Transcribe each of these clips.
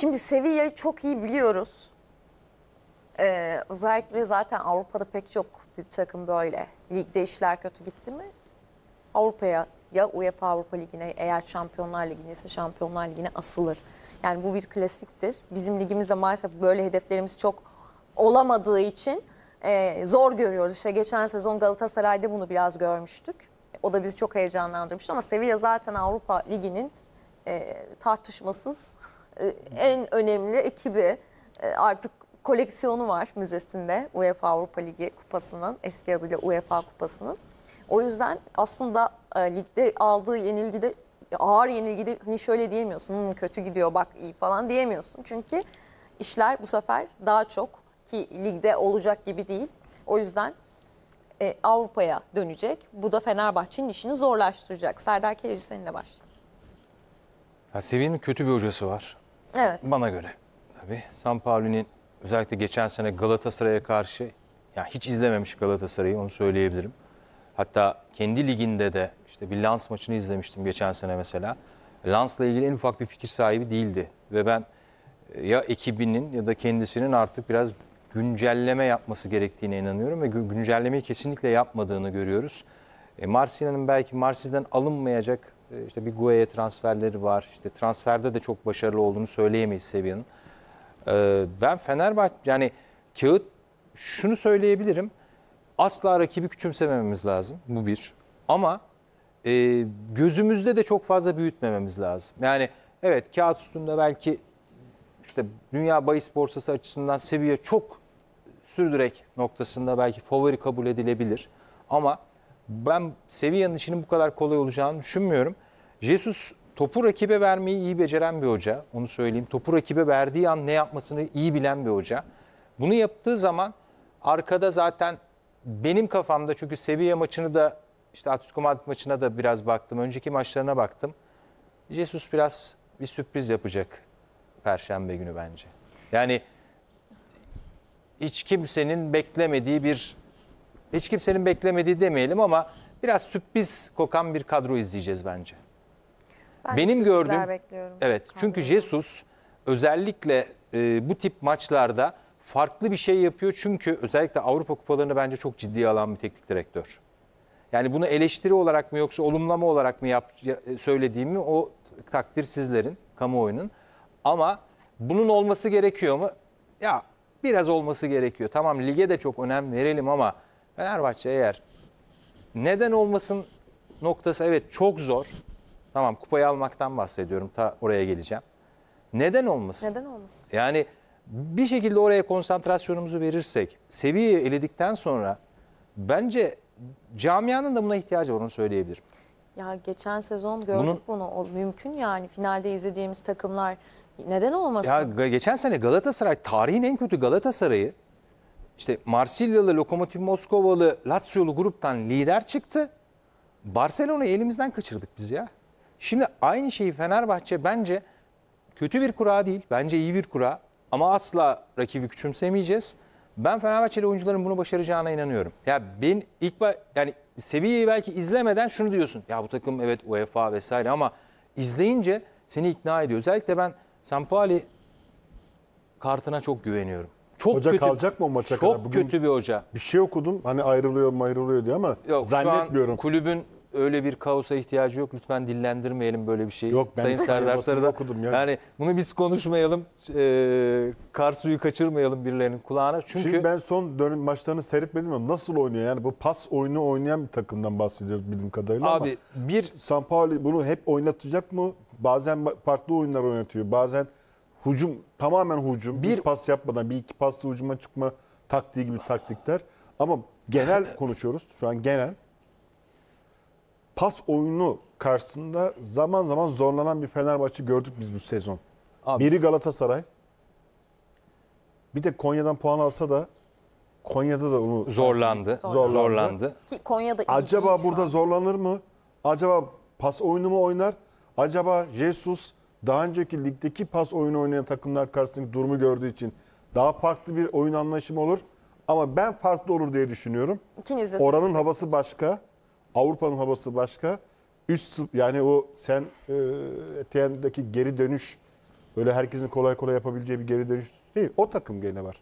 Şimdi Sevilla'yı çok iyi biliyoruz. Ee, özellikle zaten Avrupa'da pek çok bir takım böyle ligde işler kötü gitti mi Avrupa'ya ya UEFA Avrupa Ligi'ne eğer Şampiyonlar Ligi'ne ise Şampiyonlar Ligi'ne asılır. Yani bu bir klasiktir. Bizim ligimizde maalesef böyle hedeflerimiz çok olamadığı için e, zor görüyoruz. İşte geçen sezon Galatasaray'da bunu biraz görmüştük. O da bizi çok heyecanlandırmıştı ama Sevilla zaten Avrupa Ligi'nin e, tartışmasız ee, en önemli ekibi e, artık koleksiyonu var müzesinde UEFA Avrupa Ligi kupasının eski adıyla UEFA kupasının. O yüzden aslında e, ligde aldığı yenilgide ağır yenilgide hani şöyle diyemiyorsun Hı, hmm, kötü gidiyor bak iyi falan diyemiyorsun. Çünkü işler bu sefer daha çok ki ligde olacak gibi değil. O yüzden e, Avrupa'ya dönecek. Bu da Fenerbahçe'nin işini zorlaştıracak. Serdar Keleci seninle başlayalım. Ya Seviye'nin kötü bir hocası var. Evet. Bana göre tabii. Sampaoli'nin özellikle geçen sene Galatasaray'a karşı yani hiç izlememiş Galatasaray'ı onu söyleyebilirim. Hatta kendi liginde de işte bir Lens maçını izlemiştim geçen sene mesela. Lens'la ilgili en ufak bir fikir sahibi değildi ve ben e, ya ekibinin ya da kendisinin artık biraz güncelleme yapması gerektiğine inanıyorum ve güncellemeyi kesinlikle yapmadığını görüyoruz. E, Marsilya'nın belki Marsilya'dan alınmayacak e, işte bir Guaya transferleri var. İşte transferde de çok başarılı olduğunu söyleyemeyiz Sevilla'nın. E, ben Fenerbahçe yani kağıt şunu söyleyebilirim. Asla rakibi küçümsemememiz lazım. Bu bir. Ama e, gözümüzde de çok fazla büyütmememiz lazım. Yani evet kağıt üstünde belki işte dünya bahis borsası açısından seviye çok sürdürek noktasında belki favori kabul edilebilir. Ama ben Sevilla'nın işinin bu kadar kolay olacağını düşünmüyorum. Jesus topu rakibe vermeyi iyi beceren bir hoca. Onu söyleyeyim. Topu rakibe verdiği an ne yapmasını iyi bilen bir hoca. Bunu yaptığı zaman arkada zaten benim kafamda çünkü seviye maçını da işte Atletico Madrid maçına da biraz baktım. Önceki maçlarına baktım. Jesus biraz bir sürpriz yapacak Perşembe günü bence. Yani hiç kimsenin beklemediği bir hiç kimsenin beklemediği demeyelim ama biraz sürpriz kokan bir kadro izleyeceğiz bence. Ben Benim gördüğüm bekliyorum. Evet. Kadro. Çünkü Jesus özellikle e, bu tip maçlarda farklı bir şey yapıyor. Çünkü özellikle Avrupa kupalarını bence çok ciddiye alan bir teknik direktör. Yani bunu eleştiri olarak mı yoksa olumlama olarak mı yap, e, söylediğimi o takdir sizlerin, kamuoyunun. Ama bunun olması gerekiyor mu? Ya biraz olması gerekiyor. Tamam lige de çok önem verelim ama Fenerbahçe eğer neden olmasın noktası evet çok zor. Tamam kupayı almaktan bahsediyorum. Ta oraya geleceğim. Neden olmasın? Neden olmasın? Yani bir şekilde oraya konsantrasyonumuzu verirsek, seviyeyi eledikten sonra bence camianın da buna ihtiyacı var onu söyleyebilirim. Ya geçen sezon gördük Bunun, bunu. O mümkün yani finalde izlediğimiz takımlar neden olmasın? Ya geçen sene Galatasaray tarihin en kötü Galatasaray'ı işte Marsilyalı, Lokomotiv Moskovalı, Lazio'lu gruptan lider çıktı. Barcelona'yı elimizden kaçırdık biz ya. Şimdi aynı şeyi Fenerbahçe bence kötü bir kura değil. Bence iyi bir kura. Ama asla rakibi küçümsemeyeceğiz. Ben Fenerbahçeli oyuncuların bunu başaracağına inanıyorum. Ya ben ilk yani seviyeyi belki izlemeden şunu diyorsun. Ya bu takım evet UEFA vesaire ama izleyince seni ikna ediyor. Özellikle ben Sampoli kartına çok güveniyorum. Çok hoca kötü, kalacak mı o maça çok kadar? Çok kötü bir hoca. Bir şey okudum hani ayrılıyor ayrılıyor diye ama Yok, zannetmiyorum. Şu an kulübün öyle bir kaosa ihtiyacı yok. Lütfen dillendirmeyelim böyle bir şeyi. Yok ben Sayın Serdar Sarı'da okudum yani. yani bunu biz konuşmayalım. E, kar suyu kaçırmayalım birilerinin kulağına. Çünkü Şimdi ben son dönüm maçlarını seyretmedim ama nasıl oynuyor? Yani bu pas oyunu oynayan bir takımdan bahsediyoruz bildiğim kadarıyla abi, ama bir San Pauli bunu hep oynatacak mı? Bazen farklı oyunlar oynatıyor. Bazen Hucum tamamen hucum. Bir Hiç pas yapmadan bir iki pasla hucuma çıkma taktiği gibi taktikler. Ama genel konuşuyoruz. Şu an genel. Pas oyunu karşısında zaman zaman zorlanan bir Fenerbahçe gördük biz bu sezon. Abi. Biri Galatasaray. Bir de Konya'dan puan alsa da Konya'da da onu zorlandı. Zorlandı. zorlandı. Ki Konya'da iyi, Acaba iyi burada zorlanır mı? Acaba pas oyunu mu oynar? Acaba Jesus daha önceki ligdeki pas oyunu oynayan takımlar karşısındaki durumu gördüğü için daha farklı bir oyun anlaşımı olur. Ama ben farklı olur diye düşünüyorum. İkiniz de Oranın havası başka. Avrupa'nın havası başka. Üst yani o sen e, geri dönüş böyle herkesin kolay kolay yapabileceği bir geri dönüş değil. O takım gene var.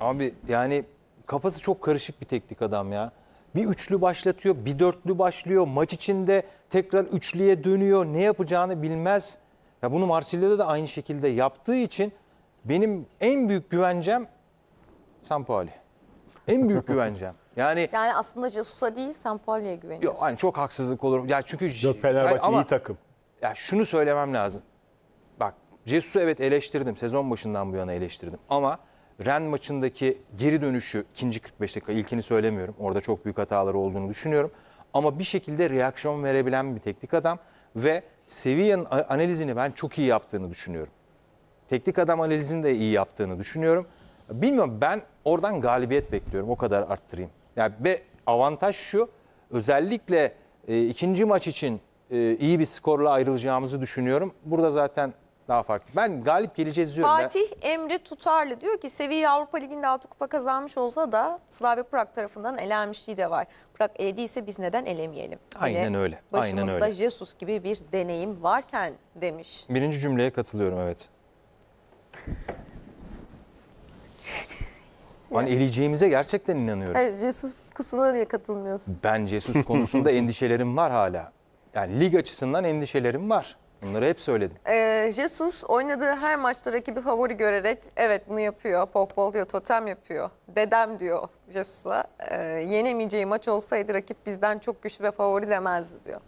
Abi yani kafası çok karışık bir teknik adam ya. Bir üçlü başlatıyor, bir dörtlü başlıyor. Maç içinde tekrar üçlüye dönüyor. Ne yapacağını bilmez. Ya bunu Marsilya'da da aynı şekilde yaptığı için benim en büyük güvencem Sampaoli. En büyük güvencem. Yani Yani aslında Jesus'a değil Sampaoli'ye güveniyorsun. yok hani çok haksızlık olur. Ya çünkü Yok, Fenerbahçe Ama- iyi takım. ya şunu söylemem lazım. Bak Jesus'u evet eleştirdim. Sezon başından bu yana eleştirdim. Ama Ren maçındaki geri dönüşü ikinci 45 dakika ilkini söylemiyorum. Orada çok büyük hataları olduğunu düşünüyorum. Ama bir şekilde reaksiyon verebilen bir teknik adam ve seviye analizini ben çok iyi yaptığını düşünüyorum. Teknik adam analizini de iyi yaptığını düşünüyorum. Bilmiyorum ben oradan galibiyet bekliyorum. O kadar arttırayım. Yani ve avantaj şu. Özellikle e, ikinci maç için e, iyi bir skorla ayrılacağımızı düşünüyorum. Burada zaten daha farklı. Ben galip geleceğiz diyorum. Fatih ben. Emre Tutarlı diyor ki seviye Avrupa Ligi'nde 6 kupa kazanmış olsa da Slavia Prag tarafından elenmişliği de var. Prag elediyse biz neden elemeyelim? Aynen Hele öyle. Başımızda Aynen öyle. Jesus gibi bir deneyim varken demiş. Birinci cümleye katılıyorum evet. Hani eleyeceğimize gerçekten inanıyorum. Hayır, Jesus kısmına niye katılmıyorsun? Ben Jesus konusunda endişelerim var hala. Yani lig açısından endişelerim var. Bunları hep söyledim. Ee, Jesus oynadığı her maçta rakibi favori görerek evet bunu yapıyor, pokbol diyor, totem yapıyor. Dedem diyor Jesus'a e, yenemeyeceği maç olsaydı rakip bizden çok güçlü ve favori demezdi diyor.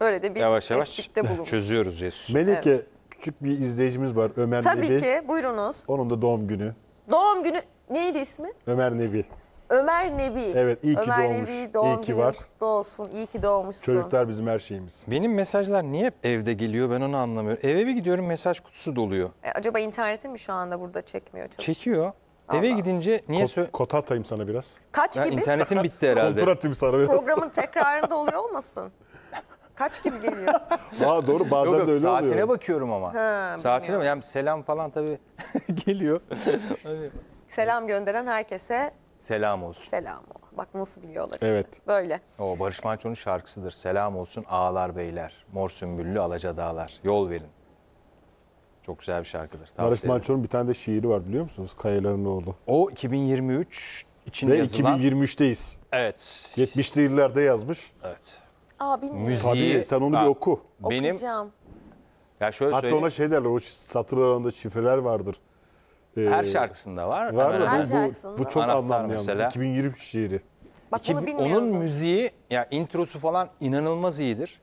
Böyle de bir yavaş yavaş bulunmuş. çözüyoruz Jesus. Melike evet. küçük bir izleyicimiz var Ömer Tabii Nebi. Tabii ki buyurunuz. Onun da doğum günü. Doğum günü neydi ismi? Ömer Nebi. Ömer Nebi. Evet iyi ki Ömer doğmuş. Nebi doğum iyi ki günün var. kutlu olsun. İyi ki doğmuşsun. Çocuklar bizim her şeyimiz. Benim mesajlar niye hep evde geliyor ben onu anlamıyorum. Eve bir gidiyorum mesaj kutusu doluyor. E, acaba interneti mi şu anda burada çekmiyor çalışıyor? Çekiyor. Eve gidince niye Ko- sö- kota atayım sana biraz. Kaç Ha, gibi? internetim bitti Kontur herhalde. atayım sana biraz. Programın tekrarında oluyor olmasın? Kaç gibi geliyor? Aa, doğru bazen Yok, de öyle saatine oluyor. bakıyorum ama. Ha, saatine bak. Yani selam falan tabii geliyor. Selam gönderen herkese Selam olsun. Selam ol. Bak nasıl biliyorlar işte. Evet. Böyle. O Barış Manço'nun şarkısıdır. Selam olsun ağlar beyler. Mor sümbüllü alaca dağlar. Yol verin. Çok güzel bir şarkıdır. Tavsiye Barış Manço'nun bir tane de şiiri var biliyor musunuz? Kayaların oğlu. O 2023 için Ve yazılan... 2023'teyiz. Evet. 70'li yıllarda yazmış. Evet. Aa bilmiyorum. Müziği... Tabii sen onu bir oku. Benim... Okuyacağım. Ya şöyle Hatta söyleyeyim. ona şey derler o satır aralarında şifreler vardır. Ee, Her şarkısında var. Var da Her bu, şarkısında. bu, bu çok Anahtar anlamlı mesela. 2023 şiiri. Bak bunu bilmiyordum. onun müziği, ya introsu falan inanılmaz iyidir.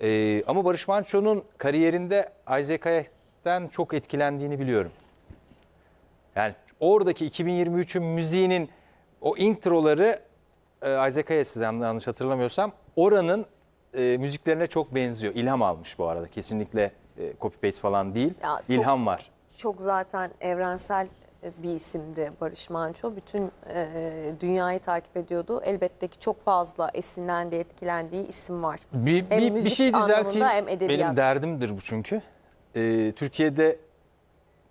Ee, ama Barış Manço'nun kariyerinde Isaac Hayat'ten çok etkilendiğini biliyorum. Yani oradaki 2023'ün müziğinin o introları e, Isaac Hayat'siz yanlış hatırlamıyorsam oranın e, müziklerine çok benziyor. İlham almış bu arada. Kesinlikle e, copy paste falan değil. Ya çok- ilham var çok zaten evrensel e, bir isimdi Barış Manço. Bütün e, dünyayı takip ediyordu. Elbette ki çok fazla esinlendiği, etkilendiği isim var. Bir, hem bir, müzik bir şey düzelteyim. Hem Benim derdimdir bu çünkü. Ee, Türkiye'de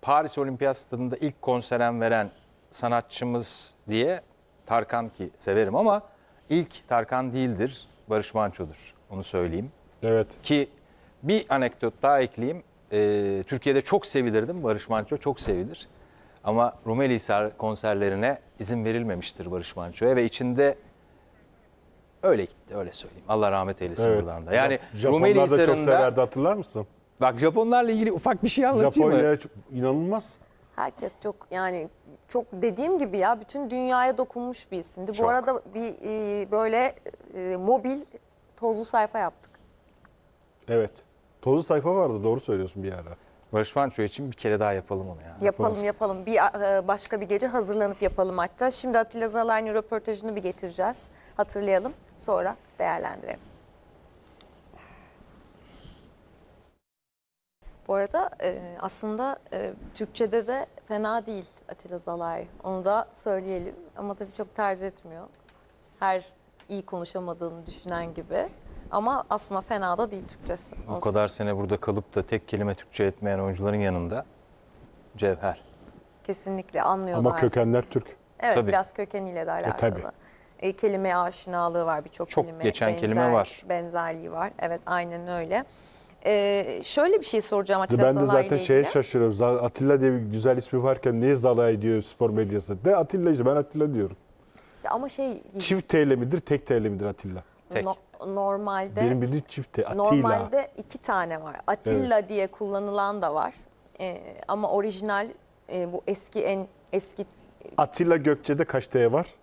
Paris Olimpiyat Stadı'nda ilk konseren veren sanatçımız diye Tarkan ki severim ama ilk Tarkan değildir, Barış Manço'dur. Onu söyleyeyim. Evet. Ki bir anekdot daha ekleyeyim e, Türkiye'de çok sevilirdim Barış Manço çok sevilir. Ama Rumeli konserlerine izin verilmemiştir Barış Manço'ya ve içinde öyle gitti öyle söyleyeyim. Allah rahmet eylesin evet. buradan da. Yani Japonlar Rumeli da çok severdi hatırlar mısın? Bak Japonlarla ilgili ufak bir şey anlatayım Japonya mı? Japonya inanılmaz. Herkes çok yani çok dediğim gibi ya bütün dünyaya dokunmuş bir isimdi. Çok. Bu arada bir e, böyle e, mobil tozlu sayfa yaptık. Evet. Tozlu sayfa vardı doğru söylüyorsun bir ara. Barış Manço için bir kere daha yapalım onu yani. Yapalım yapalım. Bir e, başka bir gece hazırlanıp yapalım hatta. Şimdi Atilla Zalani röportajını bir getireceğiz. Hatırlayalım sonra değerlendirelim. Bu arada e, aslında e, Türkçe'de de fena değil Atilla Zalay. Onu da söyleyelim ama tabii çok tercih etmiyor. Her iyi konuşamadığını düşünen gibi. Ama aslında fena da değil Türkçesi. O Olsun. kadar sene burada kalıp da tek kelime Türkçe etmeyen oyuncuların yanında cevher. Kesinlikle anlıyorlar. Ama kökenler Türk. Evet Tabii. biraz kökeniyle de e, alakalı. tabii. E, kelime aşinalığı var birçok Çok kelime. geçen kelime var. Benzerliği var. Evet aynen öyle. E, şöyle bir şey soracağım Atilla Ben de zaten ile şeye şaşırıyorum. Atilla diye bir güzel ismi varken niye Zalay diyor spor medyası? De Atilla işte ben Atilla diyorum. Ya Ama şey Çift T'li midir tek T'li midir Atilla? Tek. no- normalde Benim bildiğim çifte Atilla. normalde iki tane var. Atilla diye kullanılan da var. Ee, ama orijinal e, bu eski en eski Atilla Gökçe'de kaç T var?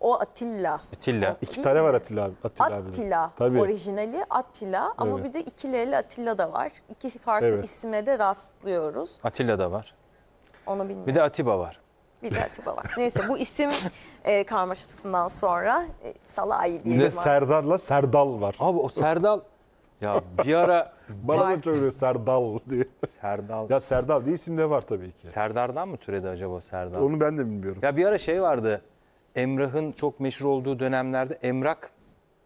o Atilla. Atilla. O İki tane mi? var Atilla abi. Atilla. abinin. Attila Tabii. orijinali Atilla. ama Evet. bir de ikileli Atilla da var. İki farklı Evet. isme de rastlıyoruz. Atilla da var. Onu bilmiyorum. Bir de Atiba var. Bir de Atiba var. Neyse bu isim e, karmaşasından sonra e, Salah'ı diyelim. Ne Serdar'la Serdal var. Abi o Serdal ya bir ara Bana da söylüyor Serdal diye. Serdal. Ya Serdal diye isim de var tabii ki. Serdar'dan mı türedi acaba Serdal? Onu ben de bilmiyorum. Ya bir ara şey vardı. Emrah'ın çok meşhur olduğu dönemlerde Emrak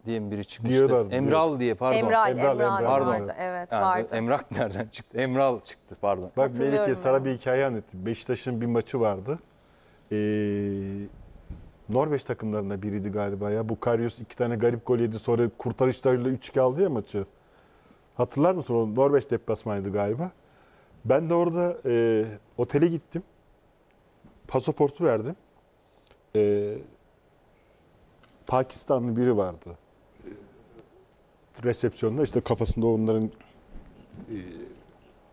diye biri çıkmıştı? Diyorlardı, Emral diyor. diye pardon. Emral, Emral, Emral, Emral pardon. vardı. Evet yani, vardı. Emrak nereden çıktı? Emral çıktı pardon. Bak Melike sana bir hikaye anlattım. Beşiktaş'ın bir maçı vardı e, Norveç takımlarında biriydi galiba ya. Bu Karius iki tane garip gol yedi sonra kurtarışlarıyla 3-2 aldı ya maçı. Hatırlar mısın o Norveç deplasmanıydı galiba. Ben de orada e, otele gittim. Pasaportu verdim. E, Pakistanlı biri vardı. E, resepsiyonda işte kafasında onların e,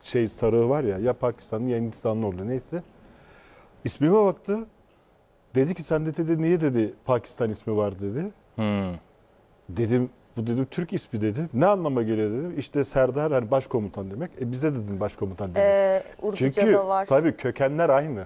şey sarığı var ya ya Pakistanlı ya Hindistanlı orada neyse. İsmime baktı. Dedi ki sen de dedi niye dedi Pakistan ismi var dedi. Hmm. Dedim bu dedim Türk ismi dedim. Ne anlama geliyor dedim. İşte Serdar hani başkomutan demek. E bizde dedim başkomutan demek. Ee, Çünkü var. tabii kökenler aynı.